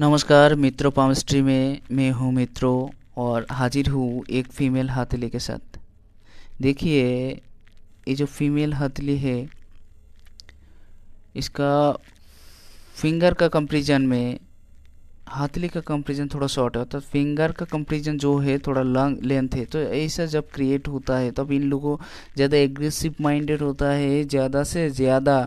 नमस्कार मित्रों पामस्ट्री में मैं हूँ मित्रों और हाजिर हूँ एक फीमेल हथेली के साथ देखिए ये जो फीमेल हथेली है इसका फिंगर का कंपेरिजन में हथेली का कंपेरिजन थोड़ा शॉर्ट है तो फिंगर का कंपेरिजन जो है थोड़ा लॉन्ग लेंथ है तो ऐसा जब क्रिएट होता है तब इन लोगों ज़्यादा एग्रेसिव माइंडेड होता है ज़्यादा से ज़्यादा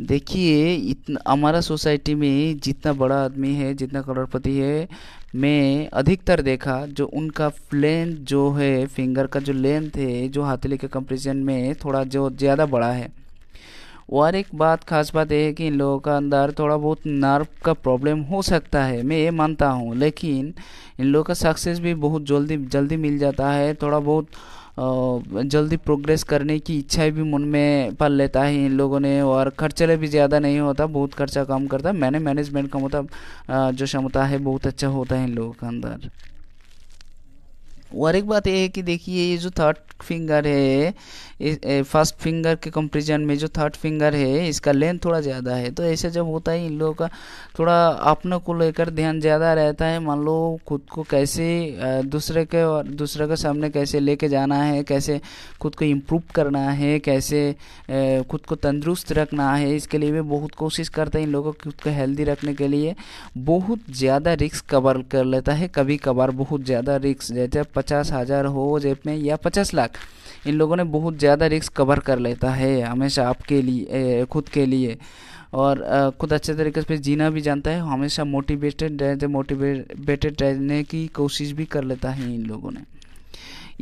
देखिए इतना हमारा सोसाइटी में जितना बड़ा आदमी है जितना करोड़पति है मैं अधिकतर देखा जो उनका लेंथ जो है फिंगर का जो लेंथ है जो हाथली के कंपेरिजन में थोड़ा जो ज़्यादा बड़ा है और एक बात खास बात यह है कि इन लोगों का अंदर थोड़ा बहुत नर्व का प्रॉब्लम हो सकता है मैं ये मानता हूँ लेकिन इन लोगों का सक्सेस भी बहुत जल्दी जल्दी मिल जाता है थोड़ा बहुत जल्दी प्रोग्रेस करने की इच्छा भी मन में पाल लेता है इन लोगों ने और खर्चा भी ज़्यादा नहीं होता बहुत खर्चा कम करता है मैंने मैनेजमेंट का मतलब जो क्षमता है बहुत अच्छा होता है इन लोगों के अंदर और एक बात ये है कि देखिए ये जो थर्ड फिंगर है फर्स्ट फिंगर के कंपेरिजन में जो थर्ड फिंगर है इसका लेंथ थोड़ा ज़्यादा है तो ऐसे जब होता है इन लोगों का थोड़ा अपने को लेकर ध्यान ज़्यादा रहता है मान लो खुद को कैसे दूसरे के और दूसरे के सामने कैसे लेके जाना है कैसे खुद को इम्प्रूव करना है कैसे खुद को तंदुरुस्त रखना है इसके लिए भी बहुत कोशिश करता है इन लोगों को खुद को हेल्दी रखने के लिए बहुत ज़्यादा रिक्स कवर कर लेता है कभी कभार बहुत ज़्यादा रिक्स जैसे पचास हज़ार हो जेब में या पचास लाख इन लोगों ने बहुत ज़्यादा रिस्क कवर कर लेता है हमेशा आपके लिए खुद के लिए और खुद अच्छे तरीके से जीना भी जानता है हमेशा मोटिवेटेड रहते मोटिवेटेड रहने की कोशिश भी कर लेता है इन लोगों ने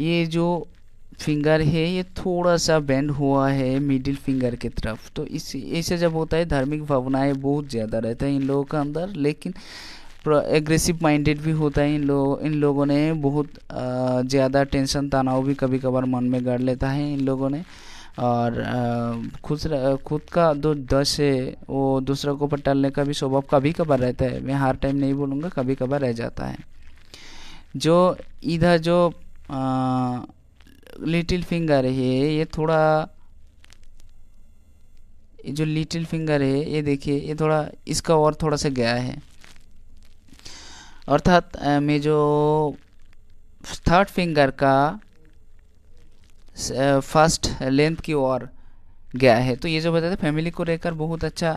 ये जो फिंगर है ये थोड़ा सा बेंड हुआ है मिडिल फिंगर की तरफ तो इस ऐसे जब होता है धार्मिक भावनाएं बहुत ज़्यादा रहता है इन लोगों के अंदर लेकिन एग्रेसिव माइंडेड भी होता है इन लोग इन लोगों ने बहुत ज़्यादा टेंशन तनाव भी कभी कभार मन में गढ़ लेता है इन लोगों ने और खुद खुद का जो दश है वो दूसरा को पटलने का भी स्वभाव कभी कभार रहता है मैं हर टाइम नहीं बोलूँगा कभी कभार रह जाता है जो इधर जो आ, लिटिल फिंगर है ये थोड़ा जो लिटिल फिंगर है ये देखिए ये थोड़ा इसका और थोड़ा सा गया है अर्थात में जो थर्ड फिंगर का फर्स्ट लेंथ की ओर गया है तो ये जो बताते फैमिली को लेकर बहुत अच्छा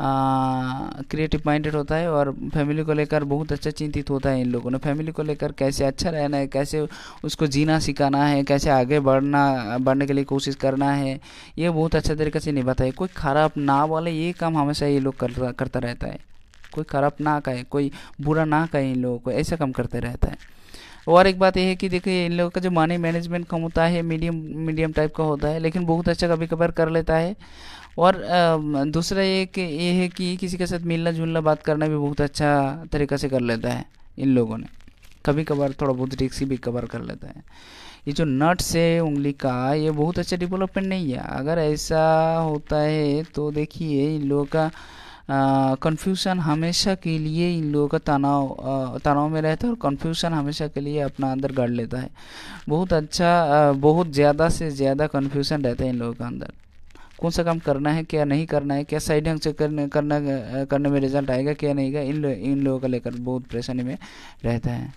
क्रिएटिव माइंडेड होता है और फैमिली को लेकर बहुत अच्छा चिंतित होता है इन लोगों ने फैमिली को लेकर कैसे अच्छा रहना है कैसे उसको जीना सिखाना है कैसे आगे बढ़ना बढ़ने के लिए कोशिश करना है ये बहुत अच्छा तरीके से निभाता है कोई खराब ना वाले ये काम हमेशा ये लोग करता रहता है कोई खराब ना कहे कोई बुरा ना कहे इन लोगों को ऐसा कम करते रहता है और एक बात यह है कि देखिए इन लोगों का जो मनी मैनेजमेंट कम होता है मीडियम मीडियम टाइप का होता है लेकिन बहुत अच्छा कभी कभार कर लेता है और दूसरा एक ये है कि किसी के साथ मिलना जुलना बात करना भी बहुत अच्छा तरीक़ा से कर लेता है इन लोगों ने कभी कभार थोड़ा बहुत रिक्स भी कवर कर लेता है ये जो नट्स है उंगली का ये बहुत अच्छा डेवलपमेंट नहीं है अगर ऐसा होता है तो देखिए इन लोगों का कन्फ्यूज़न हमेशा के लिए इन लोगों का तनाव तनाव में रहता है और कन्फ्यूज़न हमेशा के लिए अपना अंदर गढ़ लेता है बहुत अच्छा बहुत ज़्यादा से ज़्यादा कन्फ्यूज़न रहता है इन लोगों का अंदर कौन सा काम करना है क्या नहीं करना है क्या सही ढंग से करने करना करने में रिजल्ट आएगा क्या नहीं का इन लो, इन लोगों का लेकर बहुत परेशानी में रहता है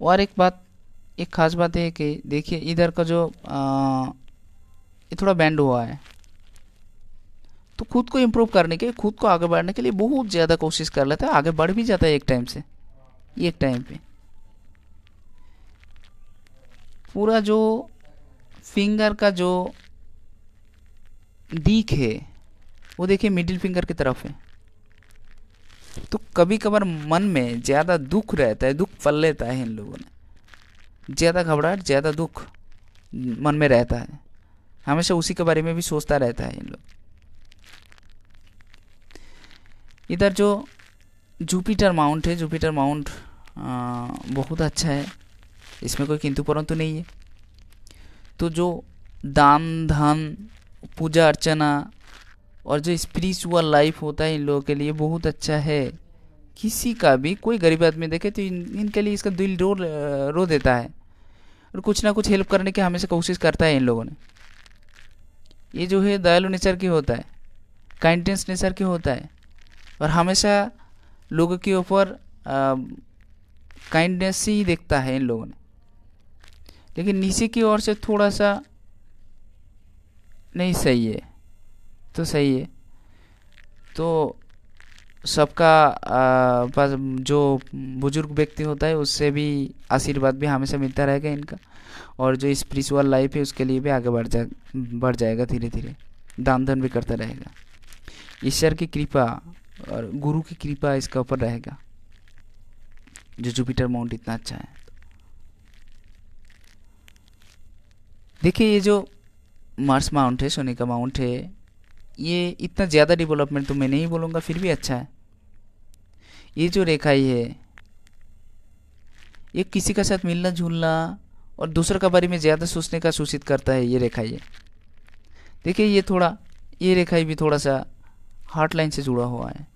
और एक बात एक खास बात है कि देखिए इधर का जो आ, ये थोड़ा बैंड हुआ है तो खुद को इम्प्रूव करने के खुद को आगे बढ़ने के लिए बहुत ज़्यादा कोशिश कर लेता है आगे बढ़ भी जाता है एक टाइम से एक टाइम पे पूरा जो फिंगर का जो दीख है वो देखिए मिडिल फिंगर की तरफ है तो कभी कभार मन में ज़्यादा दुख रहता है दुख पल लेता है इन लोगों ने ज़्यादा घबराहट ज़्यादा दुख मन में रहता है हमेशा उसी के बारे में भी सोचता रहता है इन लोग इधर जो जुपिटर माउंट है जुपिटर माउंट बहुत अच्छा है इसमें कोई किंतु परंतु नहीं है तो जो दान धन पूजा अर्चना और जो स्पिरिचुअल लाइफ होता है इन लोगों के लिए बहुत अच्छा है किसी का भी कोई गरीब आदमी देखे तो इन इनके लिए इसका दिल रो रो देता है और कुछ ना कुछ हेल्प करने की हमेशा कोशिश करता है इन लोगों ने ये जो है दयालु नेचर की होता है काइंडनेस नेचर की होता है और हमेशा लोगों के ऊपर काइंडनेस ही देखता है इन लोगों ने लेकिन नीचे की ओर से थोड़ा सा नहीं सही है तो सही है तो सबका पास जो बुजुर्ग व्यक्ति होता है उससे भी आशीर्वाद भी हमेशा मिलता रहेगा इनका और जो स्पिरिचुअल लाइफ है उसके लिए भी आगे बढ़ जा बढ़ जाएगा धीरे धीरे दान धन भी करता रहेगा ईश्वर की कृपा और गुरु की कृपा इसके ऊपर रहेगा जो जुपिटर माउंट इतना अच्छा है देखिए ये जो मार्स माउंट है सोने का माउंट है ये इतना ज़्यादा डेवलपमेंट तो मैं नहीं बोलूँगा फिर भी अच्छा है ये जो रेखा ही है ये किसी का साथ मिलना जुलना और दूसरे के बारे में ज़्यादा सोचने का सूचित करता है ये रेखा ये देखिए ये थोड़ा ये रेखाई भी थोड़ा सा हार्ट लाइन से जुड़ा हुआ है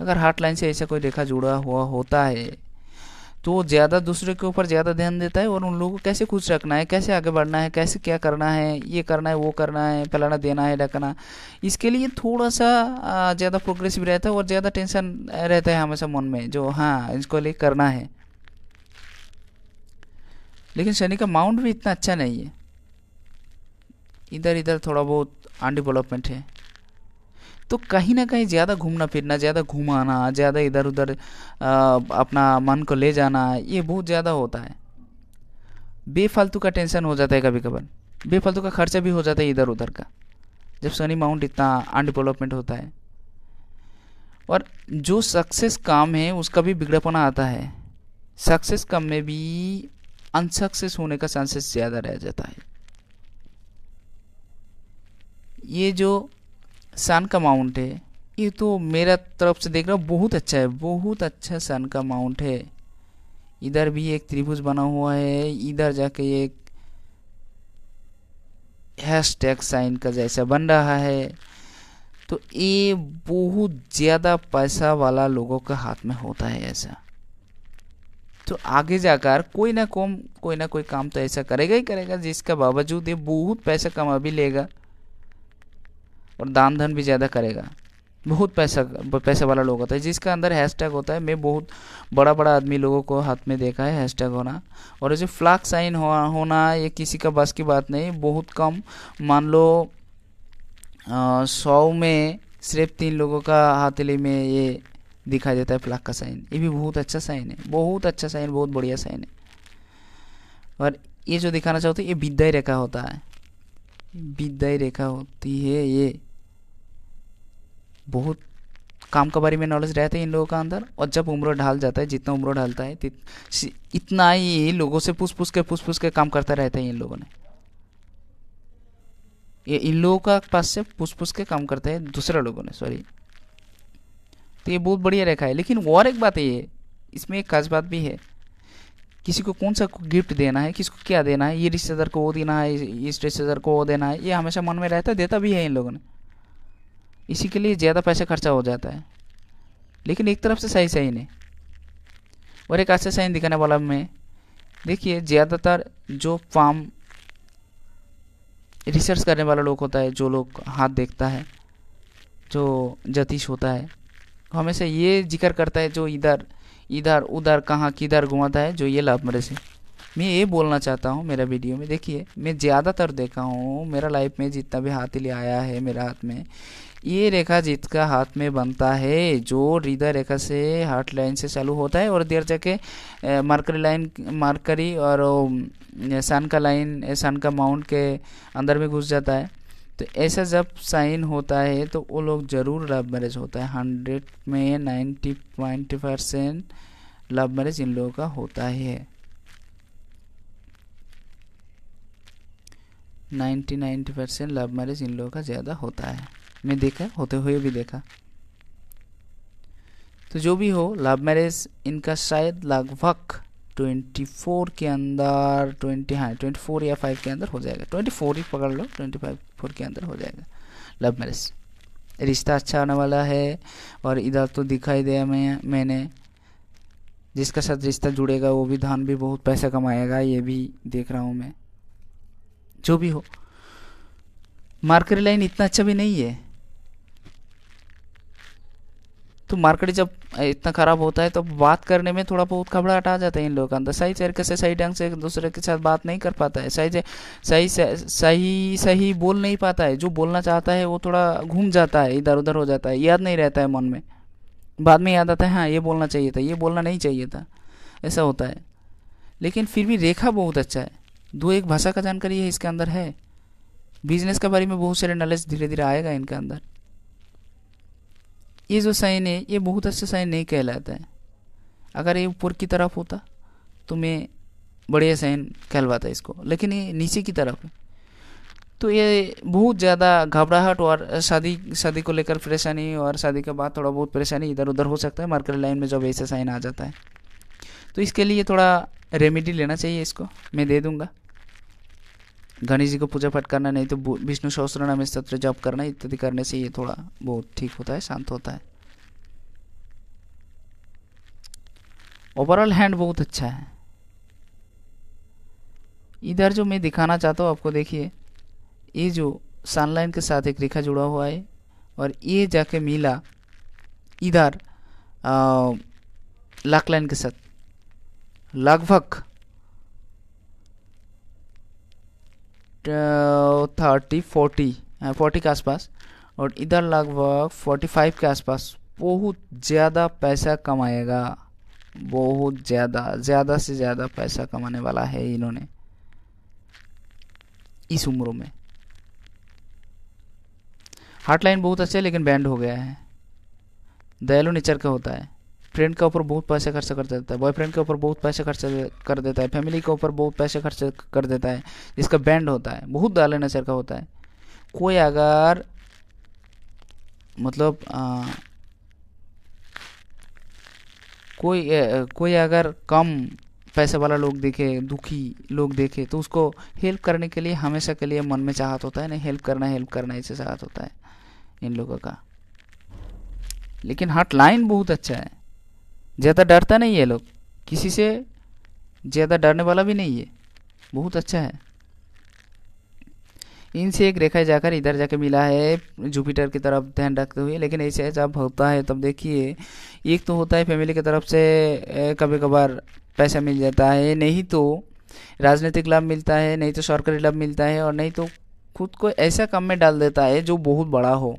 अगर हार्ट लाइन से ऐसा कोई रेखा जुड़ा हुआ होता है तो वो ज़्यादा दूसरे के ऊपर ज़्यादा ध्यान देता है और उन लोगों को कैसे खुश रखना है कैसे आगे बढ़ना है कैसे क्या करना है ये करना है वो करना है फलाना देना है ढकना इसके लिए थोड़ा सा ज़्यादा प्रोग्रेसिव रहता है और ज़्यादा टेंशन रहता है हमेशा मन में जो हाँ इसको लिए करना है लेकिन शनि का माउंट भी इतना अच्छा नहीं है इधर इधर थोड़ा बहुत अनडेवलपमेंट है तो कहीं ना कहीं ज़्यादा घूमना फिरना ज़्यादा घुमाना ज़्यादा इधर उधर अपना मन को ले जाना ये बहुत ज़्यादा होता है बेफालतू का टेंशन हो जाता है कभी कभार बेफालतू का खर्चा भी हो जाता है इधर उधर का जब सनी माउंट इतना अनडेवलपमेंट होता है और जो सक्सेस काम है उसका भी बिगड़पना आता है सक्सेस कम में भी अनसक्सेस होने का चांसेस ज़्यादा रह जाता है ये जो सन का माउंट है ये तो मेरा तरफ से देख रहा हूँ बहुत अच्छा है बहुत अच्छा सन का माउंट है इधर भी एक त्रिभुज बना हुआ है इधर जाके एक हैश टैग साइन का जैसा बन रहा है तो ये बहुत ज़्यादा पैसा वाला लोगों के हाथ में होता है ऐसा तो आगे जाकर कोई ना कम कोई ना कोई काम तो ऐसा करेगा ही करेगा जिसका बावजूद ये बहुत पैसा कमा भी लेगा और दान धन भी ज़्यादा करेगा बहुत पैसा पैसे वाला लोग होता है जिसका अंदर हैशटैग होता है मैं बहुत बड़ा बड़ा आदमी लोगों को हाथ में देखा है हैशटैग होना और जो फ्लाक साइन हो, होना ये किसी का बस की बात नहीं बहुत कम मान लो सौ में सिर्फ तीन लोगों का हाथेली में ये दिखाई देता है फ्लाक का साइन ये भी बहुत अच्छा साइन है बहुत अच्छा साइन बहुत बढ़िया साइन है और ये जो दिखाना चाहते हैं ये विद्या रेखा होता है विद्या रेखा होती है ये बहुत काम के बारे में नॉलेज रहता है इन लोगों का अंदर और जब उम्र ढाल जाता है जितना उम्र ढालता है इतना ही लोगों से पूछ पूछ के पूछ पूछ के काम करता रहता है इन लोगों ने ये इन लोगों का पास से पूछ पूछ के काम करता है दूसरे लोगों ने सॉरी तो ये बहुत बढ़िया रेखा है लेकिन और एक बात ये इसमें एक खास बात भी है किसी को कौन सा गिफ्ट देना है किसको क्या देना है ये रिश्तेदार को वो देना है इस रिश्तेदार को वो देना है ये हमेशा मन में रहता है देता भी है इन लोगों ने इसी के लिए ज़्यादा पैसा खर्चा हो जाता है लेकिन एक तरफ से सही सही नहीं और एक ऐसे साइन दिखाने वाला में देखिए ज़्यादातर जो फार्म रिसर्च करने वाला लोग होता है जो लोग हाथ देखता है जो जतीश होता है हमेशा ये जिक्र करता है जो इधर इधर उधर कहाँ किधर घुमाता है जो ये लाभ मेरे से मैं ये बोलना चाहता हूँ मेरा वीडियो में देखिए मैं ज़्यादातर देखा हूँ मेरा लाइफ में जितना भी हाथ ले आया है मेरे हाथ में ये रेखा जीत का हाथ में बनता है जो हृदय रेखा से हार्ट लाइन से चालू होता है और देर जाके मार्करी लाइन मार्करी और सन का लाइन सन का माउंट के अंदर में घुस जाता है तो ऐसा जब साइन होता है तो वो लोग ज़रूर लव मैरिज होता है हंड्रेड में ninety point percent love marriage इन लोगों का होता है ninety ninety percent love marriage इन लोगों का ज़्यादा होता है મે દેખા હતો હોય વિ દેખા તો જો ભી હો लव મેરેજ ઇનકા શાયદ લગભગ 24 કે અંદર 20 24 યર 5 કે અંદર હો જાયેગા 24 ઇ પકળ લો 25 4 કે અંદર હો જાયેગા लव મેરેજ રીસ્ટાર્ટ થાનેવાલા હે ઓર ઇદા તો દિખાઈ દે મે મેને જિસકા સાથ રિસ્ટા જોડેગા વો ભી ધાન ભી બહુત પૈસા કમાયેગા યે ભી દેખ રહા હું મે જો ભી હો માર્કર લાઇન ઇતના અચ્છા ભી નહીં હે तो मार्केट जब इतना ख़राब होता है तो बात करने में थोड़ा बहुत घबराहट आ जाता है इन लोगों के अंदर सही तरीके से सही ढंग से एक दूसरे के साथ बात नहीं कर पाता है सही सही सही सही बोल नहीं पाता है जो बोलना चाहता है वो थोड़ा घूम जाता है इधर उधर हो जाता है याद नहीं रहता है मन में बाद में याद आता है हाँ ये बोलना चाहिए था ये बोलना नहीं चाहिए था ऐसा होता है लेकिन फिर भी रेखा बहुत अच्छा है दो एक भाषा का जानकारी है इसके अंदर है बिजनेस के बारे में बहुत सारे नॉलेज धीरे धीरे आएगा इनके अंदर ये जो साइन है ये बहुत अच्छा साइन नहीं कहलाता है अगर ये ऊपर की तरफ होता तो मैं बढ़िया साइन कहलवाता इसको लेकिन ये नीचे की तरफ है तो ये बहुत ज़्यादा घबराहट और शादी शादी को लेकर परेशानी और शादी के बाद थोड़ा बहुत परेशानी इधर उधर हो सकता है मार्केट लाइन में जब ऐसा साइन आ जाता है तो इसके लिए थोड़ा रेमेडी लेना चाहिए इसको मैं दे दूँगा गणेश जी को पूजा पाठ करना नहीं तो विष्णु सहस्त्र नाम स्त्र जप करना इत्यादि करने से ये थोड़ा बहुत ठीक होता है शांत होता है ओवरऑल हैंड बहुत अच्छा है इधर जो मैं दिखाना चाहता हूँ आपको देखिए ये जो सनलाइन के साथ एक रेखा जुड़ा हुआ है और ये जाके मिला इधर लक लाइन के साथ लगभग थर्टी फोर्टी फोर्टी के आसपास और इधर लगभग फोर्टी फाइव के आसपास बहुत ज़्यादा पैसा कमाएगा बहुत ज़्यादा ज़्यादा से ज़्यादा पैसा कमाने वाला है इन्होंने इस उम्र में हार्ट लाइन बहुत अच्छा है लेकिन बैंड हो गया है दयालु नेचर का होता है फ्रेंड के ऊपर बहुत पैसे खर्च कर देता है बॉयफ्रेंड के ऊपर बहुत पैसे खर्च कर देता है फैमिली के ऊपर बहुत पैसे खर्च कर देता है जिसका बैंड होता है बहुत दाले नजर का होता है कोई अगर मतलब आ, कोई ए, कोई अगर कम पैसे वाला लोग देखे दुखी लोग देखे तो उसको हेल्प करने के लिए हमेशा के लिए मन में चाहत होता है ना हेल्प करना हेल्प करना ऐसे चाहत होता है इन लोगों का लेकिन हट लाइन बहुत अच्छा है ज़्यादा डरता नहीं है लोग किसी से ज़्यादा डरने वाला भी नहीं है बहुत अच्छा है इनसे एक रेखा जाकर इधर जाके मिला है जुपिटर की तरफ ध्यान रखते हुए लेकिन ऐसे जब होता है तब देखिए एक तो होता है फैमिली की तरफ से कभी कभार पैसा मिल जाता है नहीं तो राजनीतिक लाभ मिलता है नहीं तो सरकारी लाभ मिलता है और नहीं तो खुद को ऐसा काम में डाल देता है जो बहुत बड़ा हो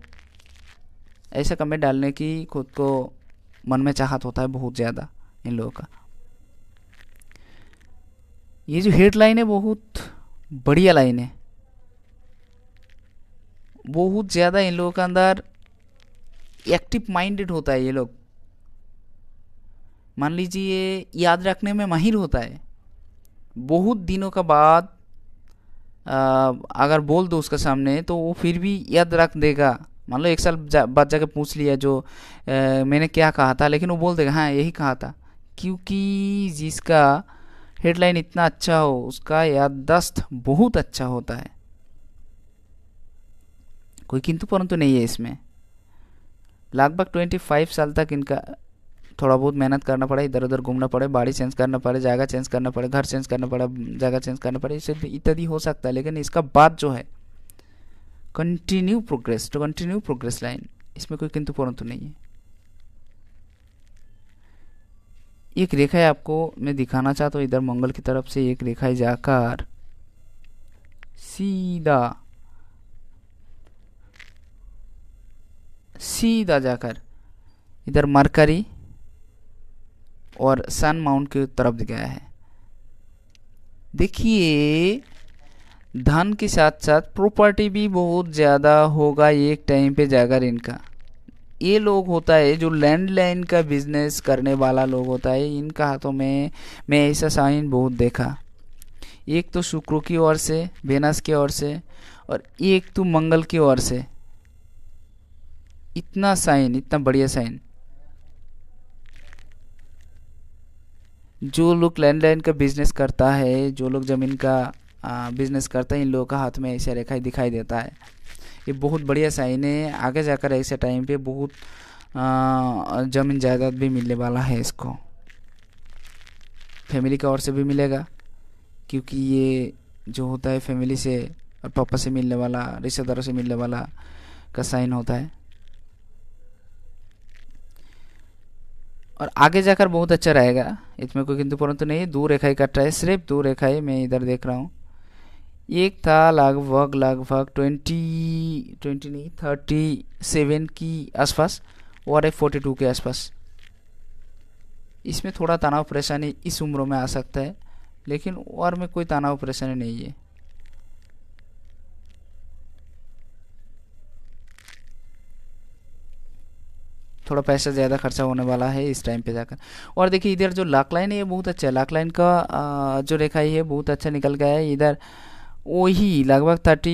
ऐसा काम में डालने की खुद को मन में चाहत होता है बहुत ज़्यादा इन लोगों का ये जो हेडलाइन है बहुत बढ़िया लाइन है बहुत ज़्यादा इन लोगों का अंदर एक्टिव माइंडेड होता है ये लोग मान लीजिए ये याद रखने में माहिर होता है बहुत दिनों का बाद अगर बोल दो उसके सामने तो वो फिर भी याद रख देगा मान लो एक साल बाद जाके पूछ लिया जो ए, मैंने क्या कहा था लेकिन वो बोल देगा हाँ यही कहा था क्योंकि जिसका हेडलाइन इतना अच्छा हो उसका याददाश्त बहुत अच्छा होता है कोई किंतु परंतु नहीं है इसमें लगभग ट्वेंटी फाइव साल तक इनका थोड़ा बहुत मेहनत करना पड़े इधर उधर घूमना पड़े बाड़ी चेंज करना पड़े जगह चेंज करना पड़े घर चेंज करना पड़े जगह चेंज करना पड़े इससे इत्यादि हो सकता है लेकिन इसका बाद जो है continue progress to continue progress line इसमें कोई किंतु परंतु तो नहीं है एक रेखा आपको मैं दिखाना चाहता हूँ इधर मंगल की तरफ से एक रेखा जाकर सीधा सीधा जाकर इधर मरकरी और सन माउंट की तरफ गया है देखिए धन के साथ साथ प्रॉपर्टी भी बहुत ज़्यादा होगा एक टाइम पे जाकर इनका ये लोग होता है जो लैंडलाइन का बिजनेस करने वाला लोग होता है इनका हाथों में मैं ऐसा साइन बहुत देखा एक तो शुक्र की ओर से बेनस की ओर से और एक तो मंगल की ओर से इतना साइन इतना बढ़िया साइन जो लोग लैंडलाइन का बिजनेस करता है जो लोग ज़मीन का बिजनेस करते हैं इन लोगों का हाथ में ऐसा रेखा दिखाई देता है ये बहुत बढ़िया साइन है आगे जाकर ऐसे टाइम पे बहुत ज़मीन जायदाद भी मिलने वाला है इसको फैमिली की ओर से भी मिलेगा क्योंकि ये जो होता है फैमिली से और पापा से मिलने वाला रिश्तेदारों से मिलने वाला का साइन होता है और आगे जाकर बहुत अच्छा रहेगा इसमें कोई किंतु परंतु नहीं दो रेखाई कट रहा है सिर्फ दो रेखाएं मैं इधर देख रहा हूँ एक था लगभग लगभग ट्वेंटी ट्वेंटी नहीं थर्टी सेवन की आसपास और एक फोर्टी टू के आसपास इसमें थोड़ा तनाव परेशानी इस उम्र में आ सकता है लेकिन और में कोई तनाव परेशानी नहीं है थोड़ा पैसा ज़्यादा खर्चा होने वाला है इस टाइम पे जाकर और देखिए इधर जो लाक लाइन है ये बहुत अच्छा है लाक लाइन का जो रेखा है बहुत अच्छा निकल गया है इधर वही लगभग थर्टी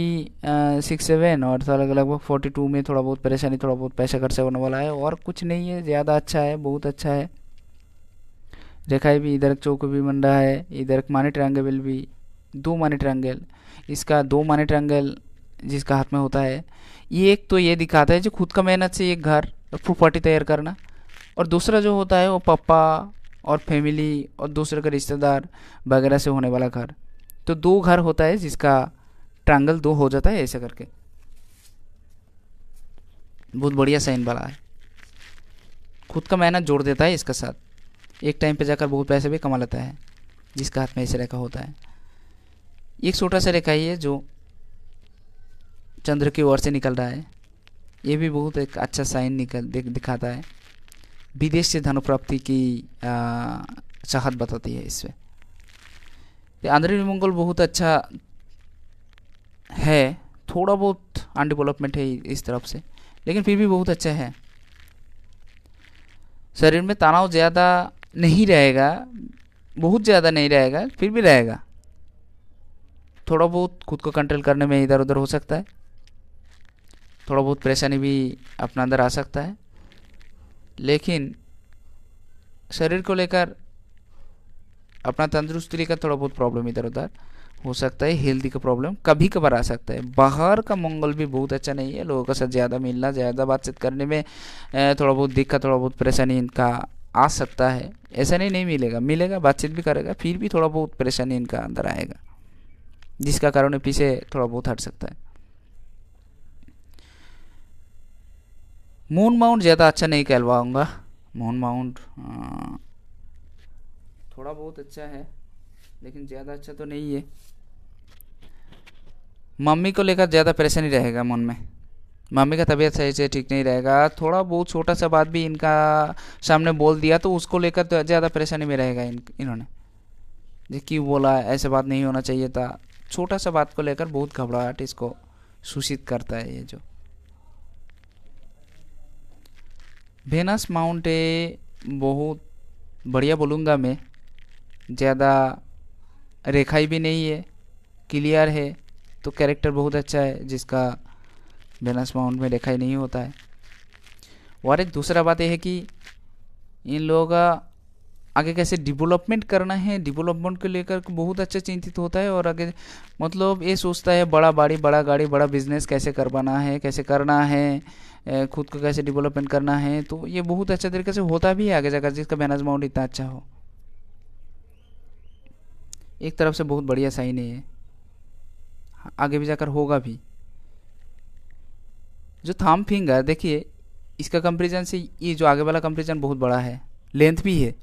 सिक्स सेवन और लगभग फोर्टी टू में थोड़ा बहुत परेशानी थोड़ा बहुत पैसा खर्चा होने वाला है और कुछ नहीं है ज़्यादा अच्छा है बहुत अच्छा है रेखाई भी इधर चौक भी बन रहा है इधर मानी ट्रायंगल भी दो मानी ट्रायंगल इसका दो मानी ट्रायंगल जिसका हाथ में होता है ये एक तो ये दिखाता है जो खुद का मेहनत से एक घर प्रॉपर्टी तैयार करना और दूसरा जो होता है वो पप्पा और फैमिली और दूसरे का रिश्तेदार वगैरह से होने वाला घर तो दो घर होता है जिसका ट्रायंगल दो हो जाता है ऐसे करके बहुत बढ़िया साइन वाला है खुद का मेहनत जोड़ देता है इसके साथ एक टाइम पे जाकर बहुत पैसे भी कमा लेता है जिसका हाथ में ऐसे रेखा होता है एक छोटा सा रेखा ही है जो चंद्र की ओर से निकल रहा है ये भी बहुत एक अच्छा साइन निकल दिखाता है विदेश से धन प्राप्ति की चाहत बताती है इसमें तो आंध्र मंगल बहुत अच्छा है थोड़ा बहुत अनडेवलपमेंट है इस तरफ से लेकिन फिर भी बहुत अच्छा है शरीर में तनाव ज़्यादा नहीं रहेगा बहुत ज़्यादा नहीं रहेगा फिर भी रहेगा थोड़ा बहुत खुद को कंट्रोल करने में इधर उधर हो सकता है थोड़ा बहुत परेशानी भी अपना अंदर आ सकता है लेकिन शरीर को लेकर अपना तंदुरुस्ती का थोड़ा बहुत प्रॉब्लम इधर उधर हो सकता है हेल्दी का प्रॉब्लम कभी कभार आ सकता है बाहर का मंगल भी बहुत अच्छा नहीं है लोगों के साथ ज़्यादा मिलना ज़्यादा बातचीत करने में थोड़ा बहुत दिक्कत थोड़ा बहुत परेशानी इनका आ सकता है ऐसा नहीं नहीं मिलेगा मिलेगा बातचीत भी करेगा फिर भी थोड़ा बहुत परेशानी इनका अंदर आएगा जिसका कारण पीछे थोड़ा बहुत हट सकता है मून माउंट ज़्यादा अच्छा नहीं कहलवाऊँगा मून माउंट थोड़ा बहुत अच्छा है लेकिन ज़्यादा अच्छा तो नहीं है मम्मी को लेकर ज़्यादा परेशानी रहेगा मन में मम्मी का तबीयत सही से ठीक नहीं रहेगा थोड़ा बहुत छोटा सा बात भी इनका सामने बोल दिया तो उसको लेकर तो ज़्यादा परेशानी में रहेगा इन इन्होंने जी क्यों बोला ऐसा बात नहीं होना चाहिए था छोटा सा बात को लेकर बहुत घबराहट इसको सूचित करता है ये जो भेनस माउंट बहुत बढ़िया बोलूँगा मैं ज़्यादा रेखाई भी नहीं है क्लियर है तो कैरेक्टर बहुत अच्छा है जिसका बैलेंस माउंट में रेखाई नहीं होता है और एक दूसरा बात यह है कि इन लोगों का आगे कैसे डेवलपमेंट करना है डेवलपमेंट को लेकर बहुत अच्छा चिंतित होता है और आगे मतलब ये सोचता है बड़ा बाड़ी बड़ा गाड़ी बड़ा बिजनेस कैसे करवाना है कैसे करना है खुद को कैसे डेवलपमेंट करना है तो ये बहुत अच्छा तरीके से होता भी है आगे जाकर जिसका बैनर्स माउंट इतना अच्छा हो एक तरफ से बहुत बढ़िया साइन है आगे भी जाकर होगा भी जो थाम फिंगर देखिए इसका कंपेरिजन से ये जो आगे वाला कंपेरिजन बहुत बड़ा है लेंथ भी है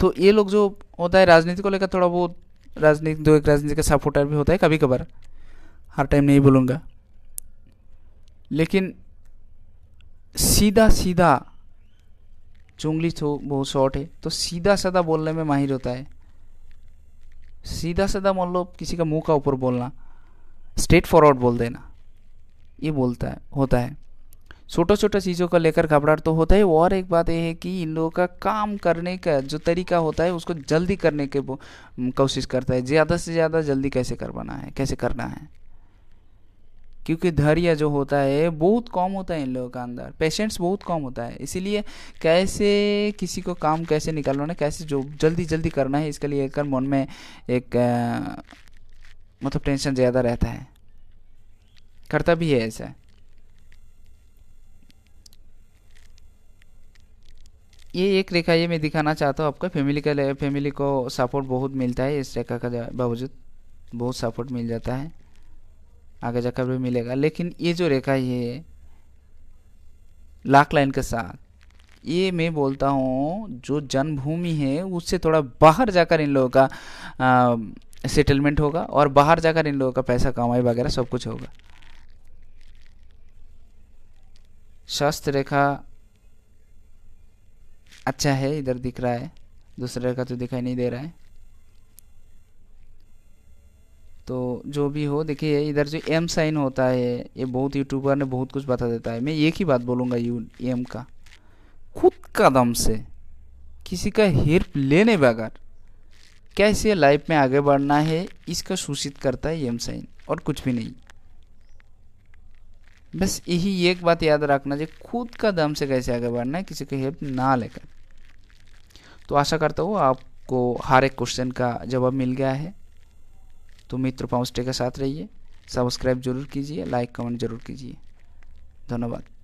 तो ये लोग जो होता है राजनीति को लेकर थोड़ा बहुत राजनीति दो एक राजनीति का सपोर्टर भी होता है कभी कभार हर टाइम नहीं बोलूँगा लेकिन सीधा सीधा चुंगली थो तो बहुत शॉर्ट है तो सीधा साधा बोलने में माहिर होता है सीधा साधा मान लो किसी का मुंह का ऊपर बोलना स्ट्रेट फॉरवर्ड बोल देना ये बोलता है होता है छोटा छोटा चीज़ों का लेकर घबराहट तो होता है और एक बात यह है कि इन लोगों का काम करने का जो तरीका होता है उसको जल्दी करने के कोशिश करता है ज़्यादा से ज़्यादा जल्दी कैसे करवाना है कैसे करना है क्योंकि धैर्य जो होता है बहुत कम होता है इन लोगों का अंदर पेशेंट्स बहुत कम होता है इसीलिए कैसे किसी को काम कैसे निकालना है कैसे जो जल्दी जल्दी करना है इसके लिए एक मन में एक आ, मतलब टेंशन ज़्यादा रहता है करता भी है ऐसा ये एक रेखा ये मैं दिखाना चाहता हूँ आपको फैमिली का फैमिली को सपोर्ट बहुत मिलता है इस रेखा का बावजूद बहुत सपोर्ट मिल जाता है आगे जाकर भी मिलेगा लेकिन ये जो रेखा ये लाख लाइन के साथ ये मैं बोलता हूँ जो जन्मभूमि है उससे थोड़ा बाहर जाकर इन लोगों का सेटलमेंट होगा और बाहर जाकर इन लोगों का पैसा कमाई वगैरह सब कुछ होगा शस्त्र रेखा अच्छा है इधर दिख रहा है दूसरे रेखा तो दिखाई नहीं दे रहा है तो जो भी हो देखिए इधर जो एम साइन होता है ये बहुत यूट्यूबर ने बहुत कुछ बता देता है मैं एक ही बात बोलूँगा यू एम का खुद का दम से किसी का हेल्प लेने बगैर कैसे लाइफ में आगे बढ़ना है इसका सूचित करता है एम साइन और कुछ भी नहीं बस यही एक बात याद रखना चाहिए खुद का दम से कैसे आगे बढ़ना है किसी का हेल्प ना लेकर तो आशा करता हूँ आपको हर एक क्वेश्चन का जवाब मिल गया है तो मित्र पाउस्टे के साथ रहिए सब्सक्राइब जरूर कीजिए लाइक कमेंट जरूर कीजिए धन्यवाद